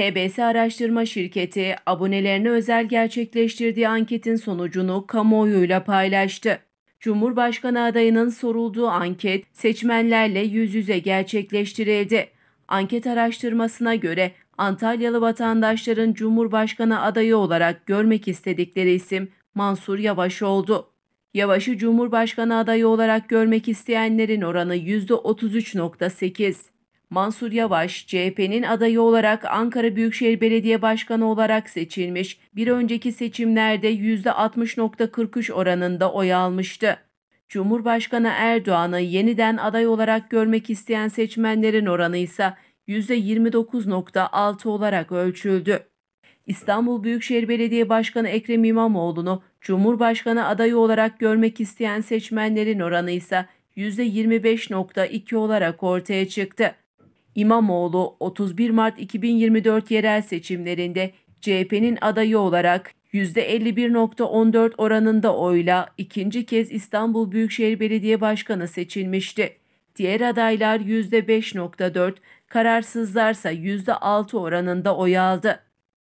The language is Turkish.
HBS Araştırma Şirketi abonelerine özel gerçekleştirdiği anketin sonucunu kamuoyuyla paylaştı. Cumhurbaşkanı adayının sorulduğu anket seçmenlerle yüz yüze gerçekleştirildi. Anket araştırmasına göre Antalyalı vatandaşların Cumhurbaşkanı adayı olarak görmek istedikleri isim Mansur Yavaş oldu. Yavaş'ı Cumhurbaşkanı adayı olarak görmek isteyenlerin oranı %33.8. Mansur Yavaş, CHP'nin adayı olarak Ankara Büyükşehir Belediye Başkanı olarak seçilmiş, bir önceki seçimlerde %60.43 oranında oy almıştı. Cumhurbaşkanı Erdoğan'ı yeniden aday olarak görmek isteyen seçmenlerin oranı ise %29.6 olarak ölçüldü. İstanbul Büyükşehir Belediye Başkanı Ekrem İmamoğlu'nu Cumhurbaşkanı adayı olarak görmek isteyen seçmenlerin oranı ise %25.2 olarak ortaya çıktı. İmamoğlu 31 Mart 2024 yerel seçimlerinde CHP'nin adayı olarak %51.14 oranında oyla ikinci kez İstanbul Büyükşehir Belediye Başkanı seçilmişti. Diğer adaylar %5.4, kararsızlarsa %6 oranında oy aldı.